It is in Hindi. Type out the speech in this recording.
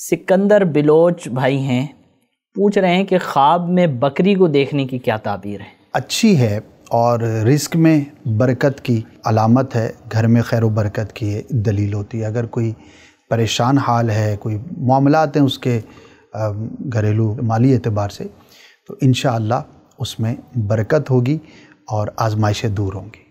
सिकंदर बिलोच भाई हैं पूछ रहे हैं कि ख्वाब में बकरी को देखने की क्या ताबीर है अच्छी है और रिस्क में बरकत की अलामत है घर में खैर बरकत की दलील होती है अगर कोई परेशान हाल है कोई मामला हैं उसके घरेलू माली एतबार से तो इन उसमें बरकत होगी और आजमाइशें दूर होंगी